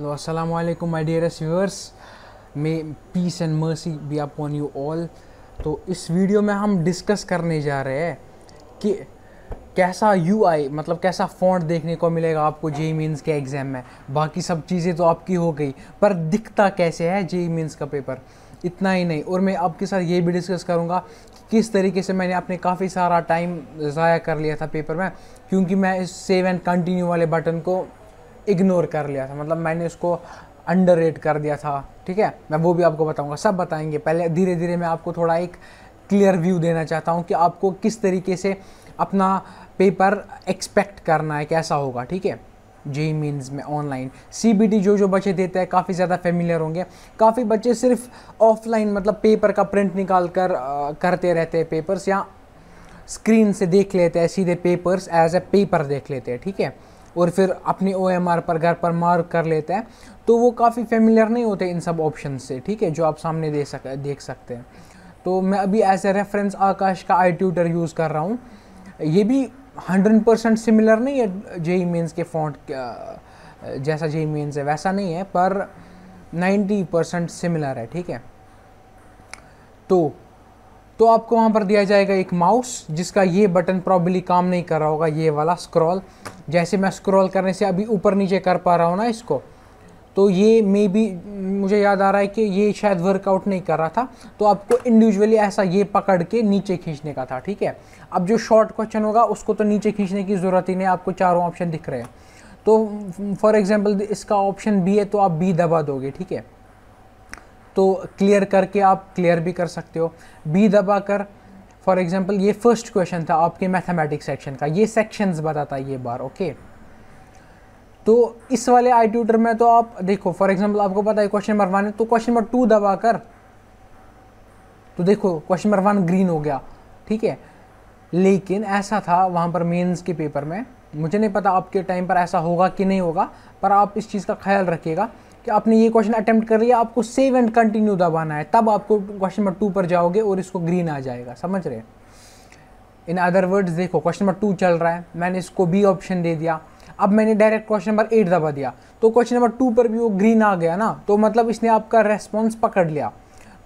तो असलम my dear एस viewers may peace and mercy be upon you all तो इस वीडियो में हम डिस्कस करने जा रहे हैं कि कैसा यू आई मतलब कैसा फ़ॉन्ट देखने को मिलेगा आपको जे मीन्स के एग्ज़ाम में बाकी सब चीज़ें तो आपकी हो गई पर दिखता कैसे है जे मीन्स का पेपर इतना ही नहीं और मैं आपके साथ ये भी डिस्कस करूँगा कि किस तरीके से मैंने अपने काफ़ी सारा टाइम ज़ाया कर लिया था पेपर में क्योंकि मैं इस सेव एंड कंटिन्यू वाले बटन को इग्नोर कर लिया था मतलब मैंने उसको अंडर कर दिया था ठीक है मैं वो भी आपको बताऊँगा सब बताएंगे पहले धीरे धीरे मैं आपको थोड़ा एक क्लियर व्यू देना चाहता हूँ कि आपको किस तरीके से अपना पेपर एक्सपेक्ट करना है कैसा होगा ठीक है जे मीन्स में ऑनलाइन सी जो जो बच्चे देते हैं काफ़ी ज़्यादा फेमिलियर होंगे काफ़ी बच्चे सिर्फ ऑफलाइन मतलब पेपर का प्रिंट निकाल कर आ, करते रहते हैं पेपर्स या स्क्रीन से देख लेते हैं सीधे पेपर्स एज ए पेपर देख लेते हैं ठीक है और फिर अपनी ओ पर घर पर मार्क कर लेते हैं तो वो काफ़ी फेमिलियर नहीं होते इन सब ऑप्शन से ठीक है जो आप सामने दे सक देख सकते हैं तो मैं अभी एज ए रेफरेंस आकाश का आई ट्यूटर यूज़ कर रहा हूँ ये भी हंड्रेड परसेंट सिमिलर नहीं है जेई मेन्स e के फॉन्ट जैसा जेई मेन्स e है वैसा नहीं है पर नाइन्टी परसेंट सिमिलर है ठीक है तो तो आपको वहाँ पर दिया जाएगा एक माउस जिसका ये बटन प्रॉब्ली काम नहीं कर रहा होगा ये वाला स्क्रॉल जैसे मैं स्क्रॉल करने से अभी ऊपर नीचे कर पा रहा हूँ ना इसको तो ये मे बी मुझे याद आ रहा है कि ये शायद वर्कआउट नहीं कर रहा था तो आपको इंडिविजुअली ऐसा ये पकड़ के नीचे खींचने का था ठीक है अब जो शॉर्ट क्वेश्चन होगा उसको तो नीचे खींचने की ज़रूरत ही नहीं आपको चारों ऑप्शन दिख रहे हैं तो फॉर एग्ज़ाम्पल इसका ऑप्शन बी है तो आप बी दबा दोगे ठीक है तो क्लियर करके आप क्लियर भी कर सकते हो बी दबा कर फॉर एग्ज़ाम्पल ये फर्स्ट क्वेश्चन था आपके मैथमेटिक्स सेक्शन का ये सेक्शंस बताता है ये बार ओके तो इस वाले आई ट्यूटर में तो आप देखो फॉर एग्जाम्पल आपको पता है क्वेश्चन नंबर वन तो क्वेश्चन नंबर टू दबा कर तो देखो क्वेश्चन नंबर वन ग्रीन हो गया ठीक है लेकिन ऐसा था वहाँ पर मेन्स के पेपर में मुझे नहीं पता आपके टाइम पर ऐसा होगा कि नहीं होगा पर आप इस चीज़ का ख्याल रखिएगा कि आपने ये क्वेश्चन अटैम्प्ट कर लिया आपको सेव एंड कंटिन्यू दबाना है तब आपको क्वेश्चन नंबर टू पर जाओगे और इसको ग्रीन आ जाएगा समझ रहे हैं इन अदर वर्ड्स देखो क्वेश्चन नंबर टू चल रहा है मैंने इसको बी ऑप्शन दे दिया अब मैंने डायरेक्ट क्वेश्चन नंबर एट दबा दिया तो क्वेश्चन नंबर टू पर भी वो ग्रीन आ गया ना तो मतलब इसने आपका रेस्पॉन्स पकड़ लिया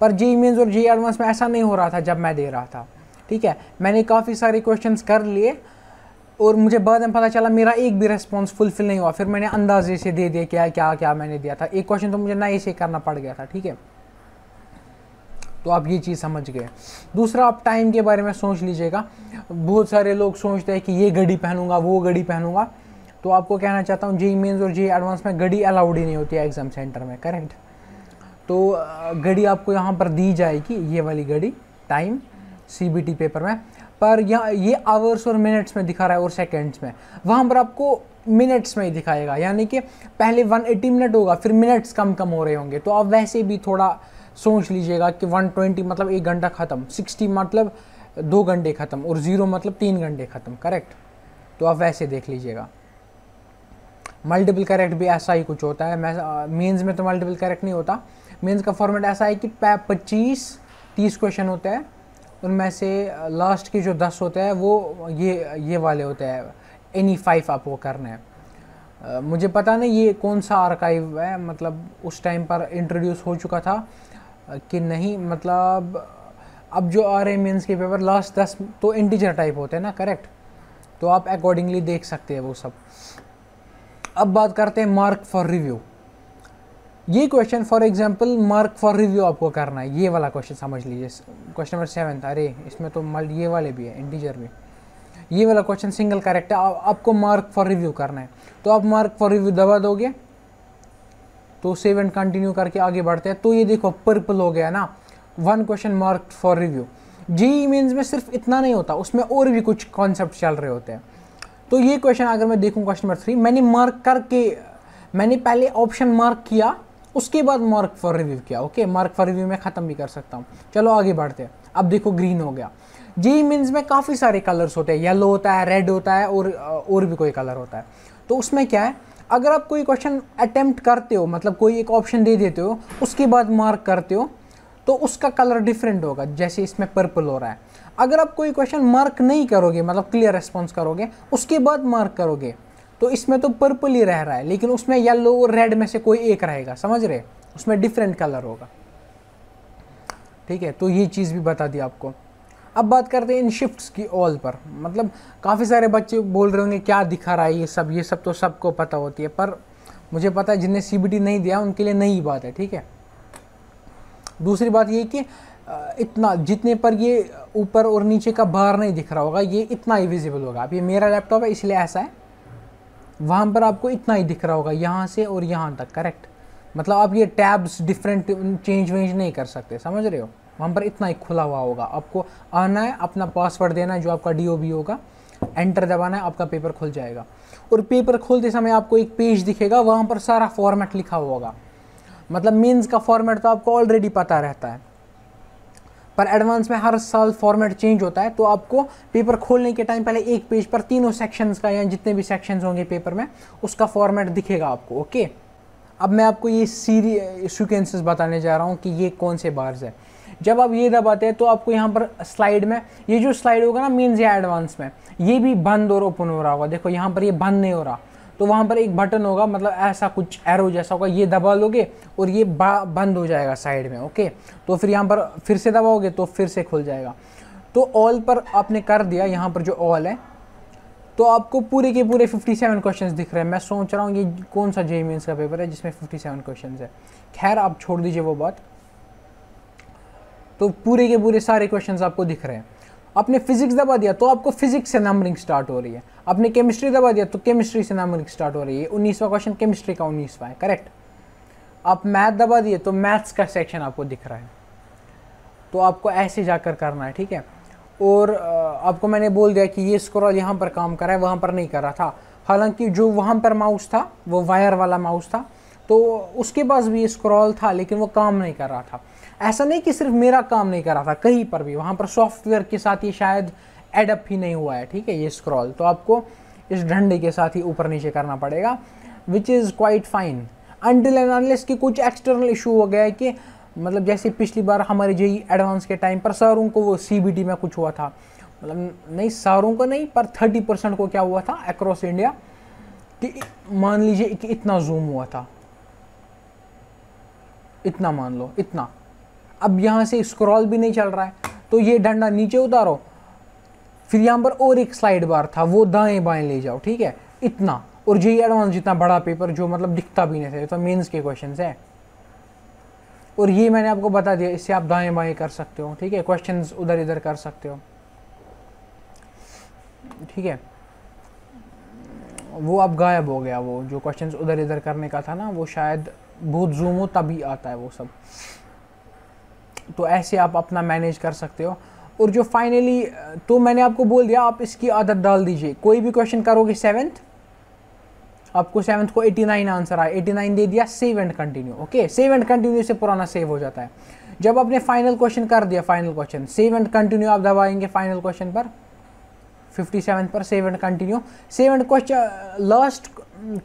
पर जे मीन्स और जे एडवांस में ऐसा नहीं हो रहा था जब मैं दे रहा था ठीक है मैंने काफ़ी सारे क्वेश्चन कर लिए और मुझे बाद में पता चला मेरा एक भी रेस्पॉन्स फुलफिल नहीं हुआ फिर मैंने अंदाजे से दे दिया क्या क्या क्या मैंने दिया था एक क्वेश्चन तो मुझे नए से करना पड़ गया था ठीक है तो आप ये चीज़ समझ गए दूसरा आप टाइम के बारे में सोच लीजिएगा बहुत सारे लोग सोचते हैं कि ये घड़ी पहनूंगा वो घड़ी पहनूंगा तो आपको कहना चाहता हूँ जेई मेन्स और जे एडवांस में घड़ी अलाउड ही नहीं होती है एग्ज़ाम सेंटर में करेक्ट तो घड़ी आपको यहाँ पर दी जाएगी ये वाली घड़ी टाइम सी पेपर में पर यहाँ ये आवर्स और मिनट्स में दिखा रहा है और सेकेंड्स में वहाँ पर आपको मिनट्स में ही दिखाएगा यानी कि पहले 180 मिनट होगा फिर मिनट्स कम कम हो रहे होंगे तो आप वैसे भी थोड़ा सोच लीजिएगा कि 120 मतलब एक घंटा ख़त्म 60 मतलब दो घंटे ख़त्म और ज़ीरो मतलब तीन घंटे ख़त्म करेक्ट तो आप वैसे देख लीजिएगा मल्टीपल करेक्ट भी ऐसा ही कुछ होता है मैं मेंस में तो मल्टीपल करेक्ट नहीं होता मेन्स का फॉर्मेट ऐसा है कि पच्चीस तीस क्वेश्चन होते हैं उनमें से लास्ट के जो दस होते हैं वो ये ये वाले होते हैं एनी फाइव वो करना है हैं मुझे पता नहीं ये कौन सा आर्काइव है मतलब उस टाइम पर इंट्रोड्यूस हो चुका था कि नहीं मतलब अब जो आ रहे मीन्स के पेपर लास्ट दस तो इंटीजर टाइप होते हैं ना करेक्ट तो आप अकॉर्डिंगली देख सकते हैं वो सब अब बात करते हैं मार्क फॉर रिव्यू ये question for example mark for review आपको करना है ये वाला क्वेश्चन समझ लीजिए क्वेश्चन नंबर सेवन अरे इसमें तो मल्ट ये वाले भी है इंटीजर भी ये वाला क्वेश्चन सिंगल करेक्ट है आपको मार्क फॉर रिव्यू करना है तो आप मार्क फॉर रिव्यू दबा दोगे तो सेव एंड कंटिन्यू करके आगे बढ़ते हैं तो ये देखो पर्पल हो गया ना one question mark for review जी मीन्स में सिर्फ इतना नहीं होता उसमें और भी कुछ कॉन्सेप्ट चल रहे होते हैं तो ये क्वेश्चन अगर मैं देखूँ क्वेश्चन नंबर थ्री मैंने मार्क करके मैंने पहले ऑप्शन मार्क किया उसके बाद मार्क फॉर रिव्यू किया ओके मार्क फॉर रिव्यू मैं ख़त्म भी कर सकता हूँ चलो आगे बढ़ते हैं अब देखो ग्रीन हो गया जी मीन्स में काफ़ी सारे कलर्स होते हैं येलो होता है रेड होता है और और भी कोई कलर होता है तो उसमें क्या है अगर आप कोई क्वेश्चन अटैम्प्ट करते हो मतलब कोई एक ऑप्शन दे देते हो उसके बाद मार्क करते हो तो उसका कलर डिफरेंट होगा जैसे इसमें पर्पल हो रहा है अगर आप कोई क्वेश्चन मार्क नहीं करोगे मतलब क्लियर रिस्पॉन्स करोगे उसके बाद मार्क करोगे तो इसमें तो पर्पल ही रह रहा है लेकिन उसमें येलो और रेड में से कोई एक रहेगा समझ रहे उसमें डिफरेंट कलर होगा ठीक है तो ये चीज़ भी बता दी आपको अब बात करते हैं इन शिफ्ट्स की ऑल पर मतलब काफ़ी सारे बच्चे बोल रहे होंगे क्या दिखा रहा है ये सब ये सब तो सबको पता होती है पर मुझे पता है जिनने सी नहीं दिया उनके लिए नई बात है ठीक है दूसरी बात ये कि इतना जितने पर ये ऊपर और नीचे का बाहर नहीं दिख रहा होगा ये इतना ही विजिबल होगा अब ये मेरा लैपटॉप है इसलिए ऐसा है वहाँ पर आपको इतना ही दिख रहा होगा यहाँ से और यहाँ तक करेक्ट मतलब आप ये टैब्स डिफरेंट चेंज वेंज नहीं कर सकते समझ रहे हो वहाँ पर इतना ही खुला हुआ होगा आपको आना है अपना पासवर्ड देना है जो आपका डी होगा एंटर दबाना है आपका पेपर खुल जाएगा और पेपर खोलते समय आपको एक पेज दिखेगा वहाँ पर सारा फॉर्मेट लिखा होगा मतलब मीन्स का फॉर्मेट तो आपको ऑलरेडी पता रहता है पर एडवांस में हर साल फॉर्मेट चेंज होता है तो आपको पेपर खोलने के टाइम पहले एक पेज पर तीनों सेक्शंस का या जितने भी सेक्शंस होंगे पेपर में उसका फॉर्मेट दिखेगा आपको ओके अब मैं आपको ये सीरी सिक्वेंसेस बताने जा रहा हूँ कि ये कौन से बार्स है जब आप ये दबाते हैं तो आपको यहाँ पर स्लाइड में ये जो स्लाइड होगा ना मीन्स या एडवांस में ये भी बंद और ओपन हो रहा होगा देखो यहाँ पर ये बंद नहीं हो रहा तो वहाँ पर एक बटन होगा मतलब ऐसा कुछ एरो जैसा होगा ये दबा लोगे और ये बंद हो जाएगा साइड में ओके तो फिर यहाँ पर फिर से दबाओगे तो फिर से खुल जाएगा तो ऑल पर आपने कर दिया यहाँ पर जो ऑल है तो आपको पूरे के पूरे 57 क्वेश्चन दिख रहे हैं मैं सोच रहा हूँ ये कौन सा JEE Mains e e e का पेपर है जिसमें 57 क्वेश्चन है खैर आप छोड़ दीजिए वो बात तो पूरे के पूरे सारे क्वेश्चन आपको दिख रहे हैं आपने फिजिक्स दबा दिया तो आपको फिजिक्स से नंबरिंग स्टार्ट हो रही है आपने केमिस्ट्री दबा दिया तो केमिस्ट्री से नंबरिंग स्टार्ट हो रही है उन्नीसवा क्वेश्चन केमिस्ट्री का उन्नीसवा है करेक्ट आप मैथ दबा दिए तो मैथ्स का सेक्शन आपको दिख रहा है तो आपको ऐसे जाकर करना है ठीक है और आपको मैंने बोल दिया कि ये स्क्रॉल यहाँ पर काम कर रहा है वहाँ पर नहीं कर रहा था हालांकि जो वहाँ पर माउस था वो वायर वाला माउस था तो उसके पास भी स्क्रॉल था लेकिन वो काम नहीं कर रहा था ऐसा नहीं कि सिर्फ मेरा काम नहीं कर रहा था कहीं पर भी वहाँ पर सॉफ्टवेयर के साथ ये शायद एडअप ही नहीं हुआ है ठीक है ये स्क्रॉल तो आपको इस ढंडे के साथ ही ऊपर नीचे करना पड़ेगा which is quite fine until analysis की कुछ एक्सटर्नल इशू हो गया है कि मतलब जैसे पिछली बार हमारे जी एडवांस के टाइम पर सरों को वो सी में कुछ हुआ था मतलब नहीं सरों को नहीं पर थर्टी परसेंट को क्या हुआ था अक्रॉस इंडिया कि मान लीजिए कि इतना जूम हुआ था इतना मान लो इतना अब यहाँ से स्क्रॉल भी नहीं चल रहा है तो ये डंडा नीचे उतारो फिर यहाँ पर और एक स्लाइड बार था वो दाएं बाएं ले जाओ ठीक है इतना और जे एडवांस जितना बड़ा पेपर जो मतलब दिखता भी नहीं था तो मेंस के क्वेश्चन है और ये मैंने आपको बता दिया इससे आप दाएं बाएं कर सकते हो ठीक है क्वेश्चन उधर इधर कर सकते हो ठीक है वो अब गायब हो गया वो जो क्वेश्चन उधर इधर करने का था ना वो शायद बहुत जूम हो तभी आता है वो सब तो ऐसे आप अपना मैनेज कर सकते हो और जो फाइनली तो मैंने आपको बोल दिया आप इसकी आदत डाल दीजिए कोई भी क्वेश्चन करोगे सेवन्थ आपको सेवन्थ को 89 आंसर आया 89 दे दिया save and continue okay save and continue से पुराना सेव हो जाता है जब आपने फाइनल क्वेश्चन कर दिया final question save and continue आप दबाएंगे फाइनल क्वेश्चन पर 57 पर save and continue save and question last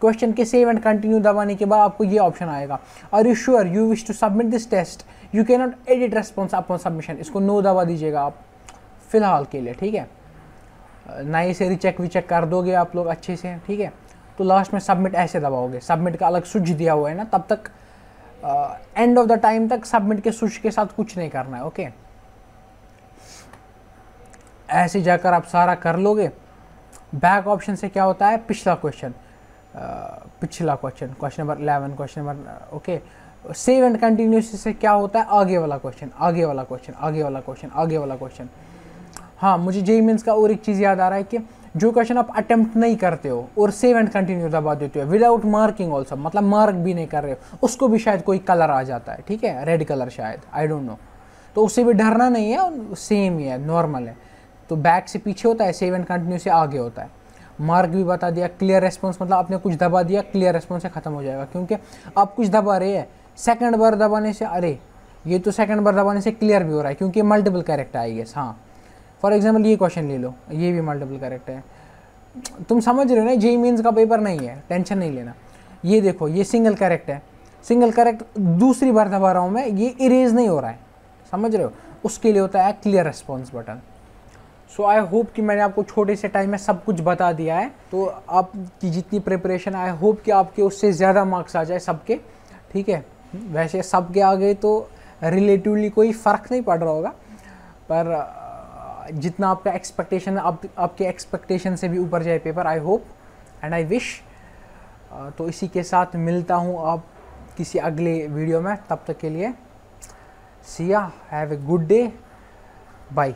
question के सेव एंड कंटिन्यू दबाने के बाद आपको ये ऑप्शन आएगा और you sure you wish to submit this test you can not edit response upon submission इसको नो दबा दीजिएगा आप फिलहाल के लिए ठीक है नए से रिचेक विचेक कर दोगे आप लोग अच्छे से ठीक है तो लास्ट में सबमिट ऐसे दबाओगे सबमिट का अलग स्विच दिया हुआ है ना तब तक एंड ऑफ द टाइम तक सबमिट के स्विच के साथ कुछ नहीं करना है ओके okay? ऐसे जाकर आप सारा कर लोगे बैक ऑप्शन से क्या होता है पिछला क्वेश्चन पिछला question question number eleven question number okay save and continues से क्या होता है आगे वाला क्वेश्चन आगे वाला क्वेश्चन आगे वाला क्वेश्चन आगे वाला क्वेश्चन हाँ मुझे जेई मीन्स का और एक चीज़ याद आ रहा है कि जो क्वेश्चन आप अटैम्प्ट नहीं करते हो और सेव एंड कंटिन्यू दबा देते हो विदाउट मार्किंग ऑल्सो मतलब मार्क भी नहीं कर रहे हो उसको भी शायद कोई कलर आ जाता है ठीक है रेड कलर शायद आई डोंट नो तो उससे भी डरना नहीं है सेम ही है नॉर्मल है तो बैक से पीछे होता है सेव एंड कंटिन्यू से आगे होता है मार्क भी बता दिया क्लियर रेस्पॉन्स मतलब आपने कुछ दबा दिया क्लियर रेस्पॉन्स से ख़त्म हो जाएगा क्योंकि आप कुछ दबा रहे हैं सेकेंड बार दबाने से अरे ये तो सेकेंड बार दबाने से क्लियर भी हो रहा है क्योंकि मल्टीपल कैरेक्टर आई गेस हाँ फॉर एग्जाम्पल ये क्वेश्चन ले लो ये भी मल्टीपल कैरेक्टर है तुम समझ रहे हो ना जे मीन्स का पेपर नहीं है टेंशन नहीं लेना ये देखो ये सिंगल कैरेक्टर है सिंगल करेक्ट दूसरी बार दबा रहा हूँ मैं ये इरेज नहीं हो रहा है समझ रहे हो उसके लिए होता है clear response button so I hope कि मैंने आपको छोटे से टाइम में सब कुछ बता दिया है तो आपकी जितनी प्रिपरेशन आई होप कि आपके उससे ज़्यादा मार्क्स आ जाए सबके ठीक है वैसे सबके आ गए तो रिलेटिवली कोई फ़र्क नहीं पड़ रहा होगा पर जितना आपका एक्सपेक्टेशन आप, आपके एक्सपेक्टेशन से भी ऊपर जाए paper I hope and I wish तो इसी के साथ मिलता हूँ आप किसी अगले वीडियो में तब तक के लिए see ya have a good day bye